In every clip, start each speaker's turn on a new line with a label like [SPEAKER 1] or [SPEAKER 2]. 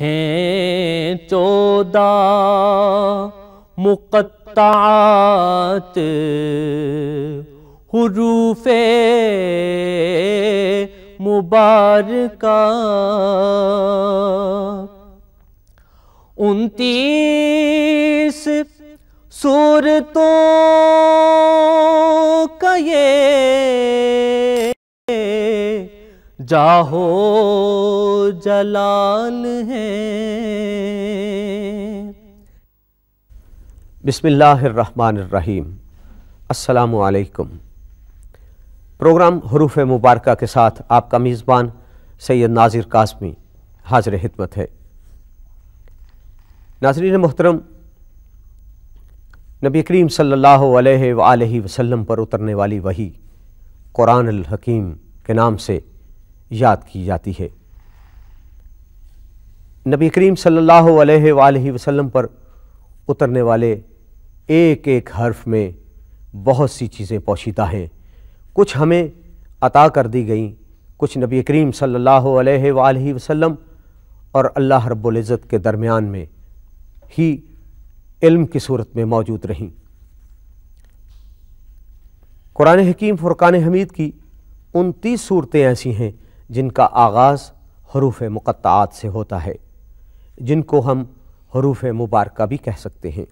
[SPEAKER 1] हैं चौदह मुकत्तात हरूफ मुबारक उनतीस
[SPEAKER 2] सूरतों का ये जाहो जलाल है बिसमीम असलकुम प्रोग्राम हरूफ मुबारक के साथ आपका मेज़बान सैयद नाजिर कासमी हाजिर हिदमत है नाजरीन मोहतरम नबी करीम सल्लल्लाहु अलैहि वसल्लम पर उतरने वाली वही कुरान हकीम के नाम से याद की जाती है नबी करीम सल्लल्लाहु अलैहि वसल्लम पर उतरने वाले एक एक हर्फ में बहुत सी चीज़ें पोशीदा हैं कुछ हमें अता कर दी गई कुछ नबी करीम सल्लल्लाहु अलैहि वसल्लम और अल्लाह रब्बुल इज़्ज़त के दरमियान में ही इल्म की सूरत में मौजूद रहीं कुरान हकीम फ़ुरक़ान हमीद की उनतीस सूरतें ऐसी हैं जिनका आगाज़ हरूफ मुक़त्त से होता है जिनको हम हरूफ मुबारक भी कह सकते हैं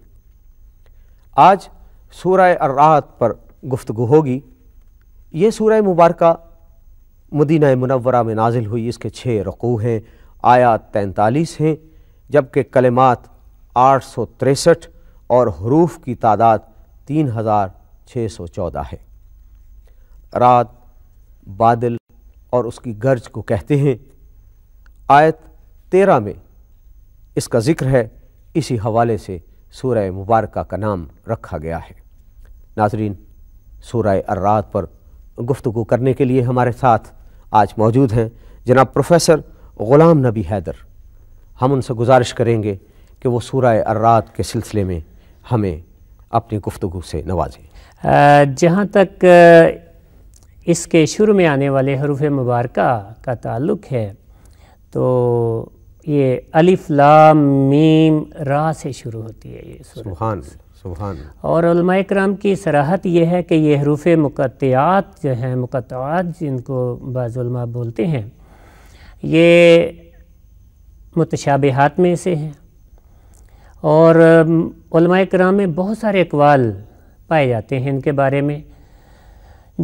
[SPEAKER 2] आज सूरह अर्रात पर गुफ्तु होगी ये सूरह मुबारक मदीना मुनवरा में नाजिल हुई इसके छः रकू हैं आयात तैंतालीस हैं जबकि कलिमात आठ सौ तिरसठ और हरूफ की तादाद तीन हज़ार छः सौ चौदह है रात बादल और उसकी गर्ज को कहते हैं आयत तेरह में इसका ज़िक्र है इसी हवाले से सूर्य मुबारक का नाम रखा गया है नाजरीन सूर्य अर्रात पर गुफ्तु करने के लिए हमारे साथ आज मौजूद हैं जनाब प्रोफेसर ग़ुलाम नबी हैदर हम उनसे गुजारिश करेंगे कि वो सूर्य अर्रात के सिलसिले में हमें
[SPEAKER 1] अपनी गुफ्तु से नवाजें जहाँ तक इसके शुरू में आने वाले हरूफ मुबारक का ताल्लुक है तो ये अलिफ लाम मीम रा से शुरू होती है ये सुबहान सुबहान और कराम की सराहत यह है कि ये हरूफ मुक़त्यात जो हैं मुक़त्यात जिनको बाज़ुलमा बोलते हैं ये मुतशाबहात में से हैं और कराम में बहुत सारे अकवाल पाए जाते हैं इनके बारे में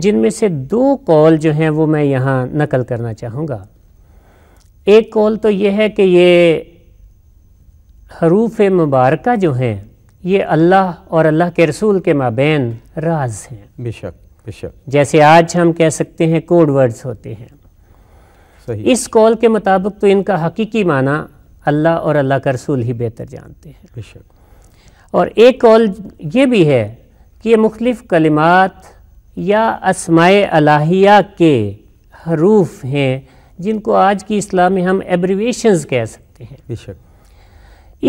[SPEAKER 1] जिनमें से दो कॉल जो हैं वो मैं यहाँ नकल करना चाहूँगा एक कॉल तो ये है कि ये हरूफ मुबारक जो हैं ये अल्लाह और अल्लाह के रसूल के माबेन राज हैं बेशक बेशक जैसे आज हम कह सकते हैं कोड वर्ड्स होते हैं सही। इस कॉल के मुताबिक तो इनका हकीकी माना अल्लाह और अल्लाह का रसूल ही बेहतर जानते हैं बेशक और एक कॉल ये भी है कि ये मुख्तलिफ़ कलिमात या असमाय अलाहिया के हरूफ हैं जिनको आज की इस्लाम में हम एब्रीवेशंस कह सकते हैं बेशक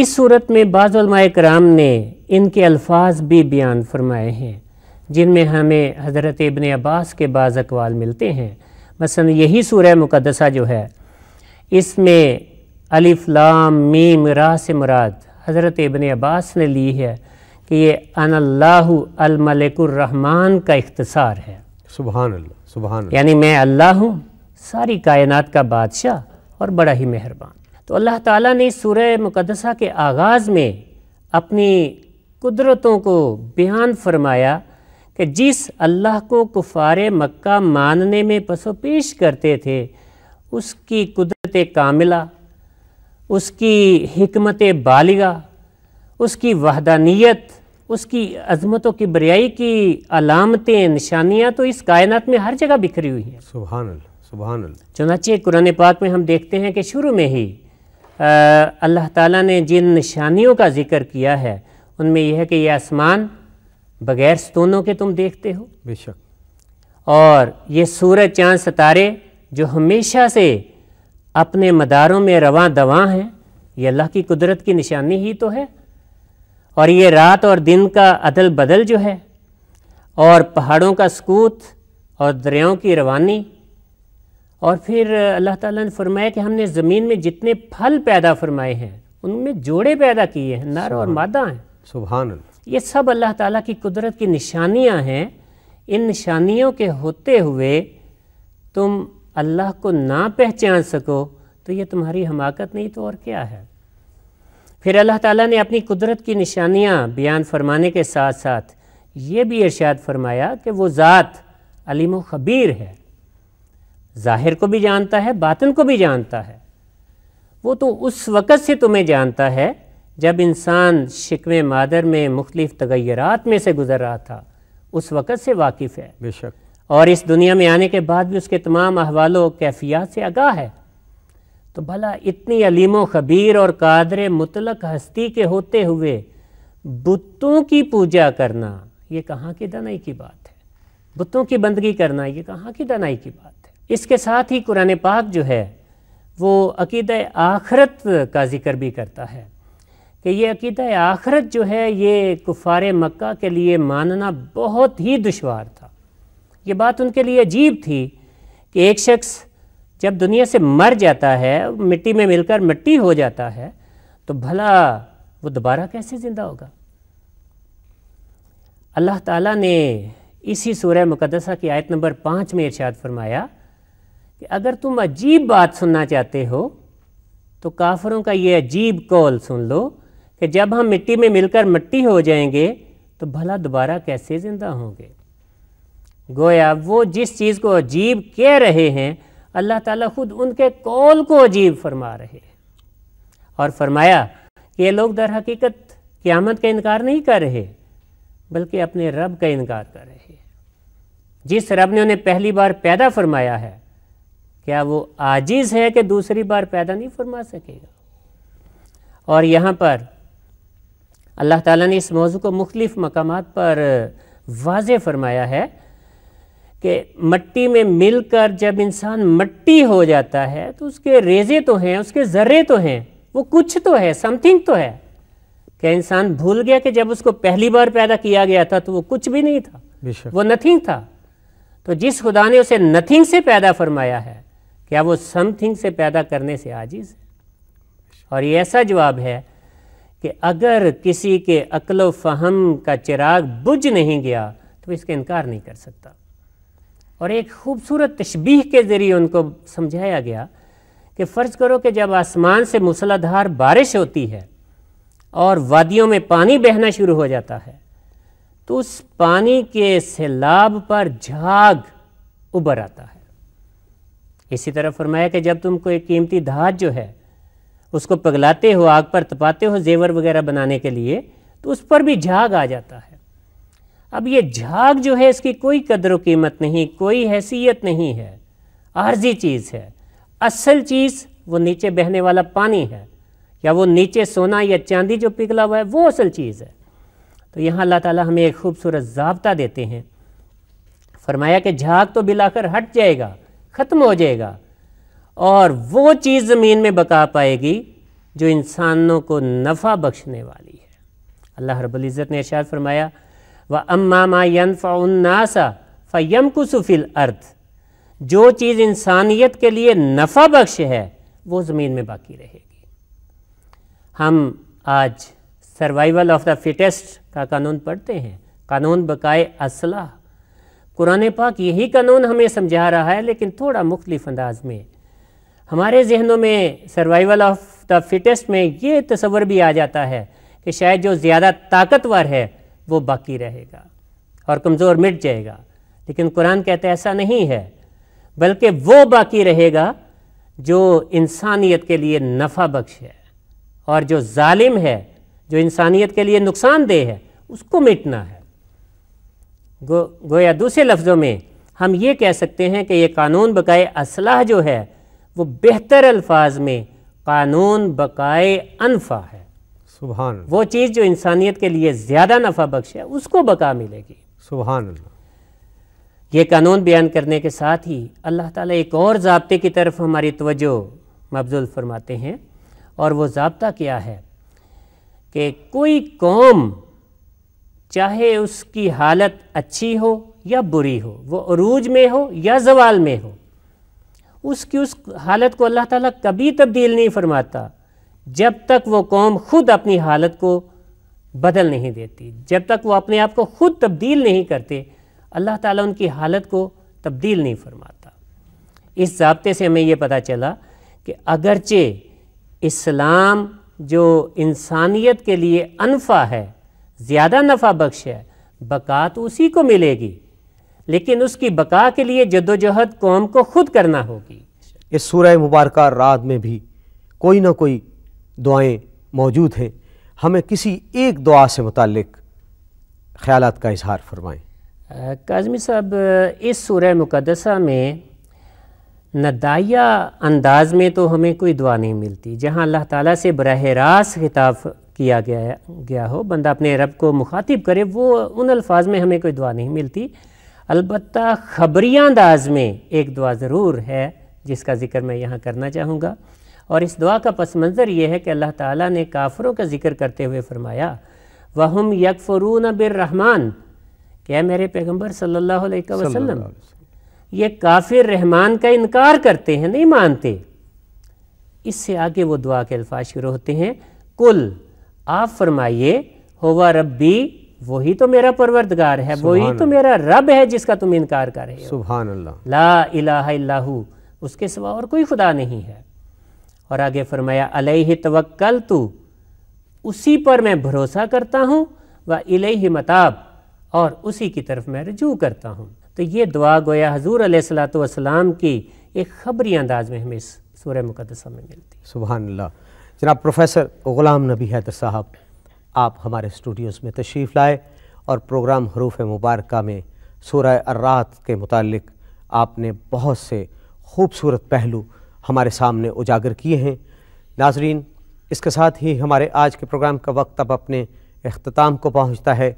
[SPEAKER 1] इस सूरत में बाज़ाए कराम ने इनके अल्फाज भी बयान फरमाए हैं जिनमें हमें हज़रत इबन अब्बास के बाज़ अकवाल मिलते हैं मसलन यही सूरह मुकदसा जो है इसमें लाम मीम रा से मुराद हज़रत इबन अब्बास ने ली है कि ये अनल्लाह का इख्तसार है सुबहान अल्लाह सुबहान यानी मैं अल्लाह हूँ सारी कायनात का बादशाह और बड़ा ही मेहरबान तो अल्लाह ताला ने सूर्य मुकदसा के आगाज़ में अपनी कुदरतों को बयान फरमाया कि जिस अल्लाह को कुफार मक्का मानने में पसो पेश करते थे उसकी कुदरत कामिला उसकी हमत बालिगा उसकी वहदानियत उसकी अजमतों की बरियाई की अलामतें निशानियाँ तो इस कायनात में हर जगह बिखरी हुई हैं सुबहानल चुनाचे कुरान पाक में हम देखते हैं कि शुरू में ही अल्लाह ताला ने जिन निशानियों का जिक्र किया है उनमें यह है कि यह आसमान बग़ैर स्तूनों के तुम देखते हो बेशक और ये सूरज चांद सितारे जो हमेशा से अपने मदारों में रवा दवा हैं ये अल्लाह की कुदरत की निशानी ही तो है और ये रात और दिन का अदल बदल जो है और पहाड़ों का सकूत और दरियाओं की रवानी और फिर अल्लाह ताला ने फरमाया कि हमने ज़मीन में जितने फल पैदा फरमाए हैं उनमें जोड़े पैदा किए हैं नर और मादा हैं सुबहान ये सब अल्लाह ताला की कुदरत की निशानियां हैं इन निशानियों के होते हुए तुम अल्लाह को ना पहचान सको तो ये तुम्हारी हमाकत नहीं तो और क्या है फिर अल्लाह ताला ने अपनी कुदरत की निशानियाँ बयान फरमाने के साथ साथ ये भी इरशाद फरमाया कि वो ज़ात अलीम ख़बीर है ज़ाहिर को भी जानता है बातन को भी जानता है वो तो उस वक़्त से तुम्हें जानता है जब इंसान शिकवे मादर में मुख्तलिफ तगैरत में से गुज़र रहा था उस वक़्त से वाकिफ़ है बेशक और इस दुनिया में आने के बाद भी उसके तमाम अहवालों कैफियात से आगाह है तो भला इतनी अलीम खबीर और कादर मुतलक हस्ती के होते हुए बुतों की पूजा करना ये कहाँ की दनाई की बात है बुतों की बंदगी करना ये कहाँ की दनाई की बात है इसके साथ ही कुरान पाक जो है वो अकीद आखरत का जिक्र भी करता है कि ये अकीद आखरत जो है ये कुफार मक्का के लिए मानना बहुत ही दुशवार था ये बात उनके लिए अजीब थी कि एक शख्स जब दुनिया से मर जाता है मिट्टी में मिलकर मिट्टी हो जाता है तो भला वो दोबारा कैसे ज़िंदा होगा अल्लाह ताला ने इसी सूरह मुकदसा की आयत नंबर पाँच में इरशाद फरमाया कि अगर तुम अजीब बात सुनना चाहते हो तो काफरों का ये अजीब कौल सुन लो कि जब हम मिट्टी में मिलकर मिट्टी हो जाएंगे तो भला दोबारा कैसे ज़िंदा होंगे गोया वो जिस चीज़ को अजीब कह रहे हैं अल्लाह ताला खुद उनके कौल को अजीब फरमा रहे और फरमाया कि ये लोग दर हकीकत क़्यामत का इनकार नहीं कर रहे बल्कि अपने रब का इनकार कर रहे जिस रब ने उन्हें पहली बार पैदा फरमाया है क्या वो आजिज़ है कि दूसरी बार पैदा नहीं फरमा सकेगा और यहाँ पर अल्लाह ताला ने इस मौजू को मुख्तलिफ़ मकाम पर वाज फरमाया है कि मट्टी में मिलकर जब इंसान मट्टी हो जाता है तो उसके रेजे तो हैं उसके ज़र्रे तो हैं वो कुछ तो है समथिंग तो है क्या इंसान भूल गया कि जब उसको पहली बार पैदा किया गया था तो वो कुछ भी नहीं था वो नथिंग था तो जिस खुदा ने उसे नथिंग से पैदा फरमाया है क्या वो समथिंग से पैदा करने से आजिज़ है और ये ऐसा जवाब है कि अगर किसी के अक्ल फ़हम का चिराग बुझ नहीं गया तो इसका इनकार नहीं कर सकता और एक खूबसूरत तशबीह के ज़रिए उनको समझाया गया कि फ़र्ज़ करो कि जब आसमान से मूसलाधार बारिश होती है और वादियों में पानी बहना शुरू हो जाता है तो उस पानी के सैलाब पर झाग उबर आता है इसी तरह फरमाया कि जब तुम कोई कीमती धात जो है उसको पगलाते हो आग पर तपाते हो जेवर वगैरह बनाने के लिए तो उस पर भी झाग आ जाता है अब ये झाग जो है इसकी कोई कदर कीमत नहीं कोई हैसियत नहीं है आर्जी चीज़ है असल चीज़ वो नीचे बहने वाला पानी है या वो नीचे सोना या चांदी जो पिघला हुआ है वो असल चीज़ है तो यहाँ अल्लाह ताला हमें एक खूबसूरत जबता देते हैं फरमाया कि झाग तो बिलाकर हट जाएगा ख़त्म हो जाएगा और वो चीज़ ज़मीन में बका पाएगी जो इंसानों को नफ़ा बख्शने वाली है अल्लाह रब्ज़त ने इर्शाद फरमाया व अम्मा मा यनफ़ाउन्नासा फ़यम कुसुफिल अर्थ जो चीज़ इंसानियत के लिए नफ़ा बख्श है वो ज़मीन में बाकी रहेगी हम आज सर्वाइवल ऑफ द फिटेस्ट का कानून पढ़ते हैं कानून बकाए असलाह कुरान पाक यही कानून हमें समझा रहा है लेकिन थोड़ा मुख्तफ अंदाज में हमारे जहनों में सर्वाइवल ऑफ द फिटेस्ट में ये तस्वर भी आ जाता है कि शायद जो ज़्यादा ताकतवर है वो बाकी रहेगा और कमज़ोर मिट जाएगा लेकिन कुरान कहते ऐसा नहीं है बल्कि वो बाकी रहेगा जो इंसानियत के लिए नफ़ा बख्श है और जो जालिम है जो इंसानियत के लिए नुकसानदेह है उसको मिटना है गो गोया दूसरे लफ्ज़ों में हम ये कह सकते हैं कि ये कानून बकाए असलाह जो है वो बेहतर अल्फाज में कानून बकाए अनफा है सुबहान वो चीज़ जो इंसानियत के लिए ज़्यादा नफ़ा बख्श है उसको बका मिलेगी सुबहान ये कानून बयान करने के साथ ही अल्लाह ताला एक और जबते की तरफ हमारी तवज्जो मबजूल फरमाते हैं और वो जबता क्या है कि कोई कौम चाहे उसकी हालत अच्छी हो या बुरी हो वो अरूज में हो या जवाल में हो उसकी उस हालत को अल्लाह ताला कभी तब्दील नहीं फरमाता जब तक वो कौम खुद अपनी हालत को बदल नहीं देती जब तक वो अपने आप को खुद तब्दील नहीं करते अल्लाह ताला उनकी हालत को तब्दील नहीं फरमाता इस जबते से हमें ये पता चला कि अगरचे इस्लाम जो इंसानियत के लिए अनफा है ज़्यादा नफ़ा बख्श है बका तो उसी को मिलेगी लेकिन उसकी बका के लिए जद्दोजहद कौम को खुद करना होगी
[SPEAKER 2] इस सूरह मुबारक रात में भी कोई ना कोई दुआएं मौजूद हैं हमें किसी एक दुआ से मुतक ख्याल का इजहार फरमाएँ
[SPEAKER 1] काजमी साहब इस सूरह मुकदसा में नदाया अंदाज में तो हमें कोई दुआ नहीं मिलती जहाँ अल्लाह ताला से बरह रास्त खिताब किया गया गया हो बंदा अपने रब को मुखातिब करे वो उन अल्फाज में हमें कोई दुआ नहीं मिलती अलबत् खबरी अंदाज में एक दुआ ज़रूर है जिसका ज़िक्र मैं यहाँ करना चाहूँगा और इस दुआ का पस मंज़र ये है कि अल्लाह ताला ने काफ़रों का जिक्र करते हुए फरमाया वहम यकफरून बिररहमान क्या मेरे पैगम्बर सल्लल्लाहु अलैहि वसल्लम ये काफिर रहमान का इनकार करते हैं नहीं मानते इससे आगे वो दुआ के अल्फाज शुरू होते हैं कुल आप फरमाइए होवा रब्बी वही तो मेरा परवरदगार है वही तो मेरा रब है जिसका तुम इनकार कर रहे हो सुबहान अल्लाह ला इलाहा इल्लाहू उसके सिवा और कोई खुदा नहीं है और आगे फरमाया ही तवक्ल तू उसी पर मैं भरोसा करता हूँ व ही मताब और उसी की तरफ मैं रजू करता हूँ तो ये दुआ गोया हजूर सलाम की एक खबरी अंदाज में हमें इस सूर्य मुकदसा में मिलती
[SPEAKER 2] अल्लाह जनाब प्रोफेसर ग़ुलाम नबी हैदर साहब आप हमारे स्टूडियोज़ में तशरीफ़ लाए और प्रोग्राम हरूफ मुबारक में सूर्य अर्रात के मुतल आपने बहुत से खूबसूरत पहलू हमारे सामने उजागर किए हैं नाजरीन इसके साथ ही हमारे आज के प्रोग्राम का वक्त अब अपने अख्ताम को पहुँचता है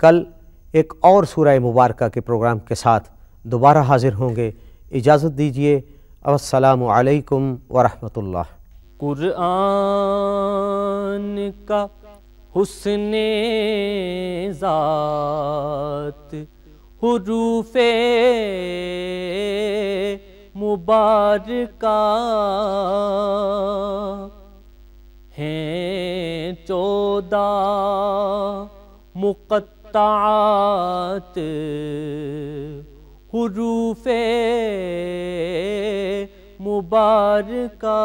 [SPEAKER 2] कल एक और सूरह मुबारक के प्रोग्राम के साथ दोबारा हाजिर होंगे इजाज़त दीजिए असलकम वरहमल
[SPEAKER 1] कुरआन का हुसन ज़ात हुरूफ़े मुबारका है चौदह मुकत्तात हरूफ मुबारका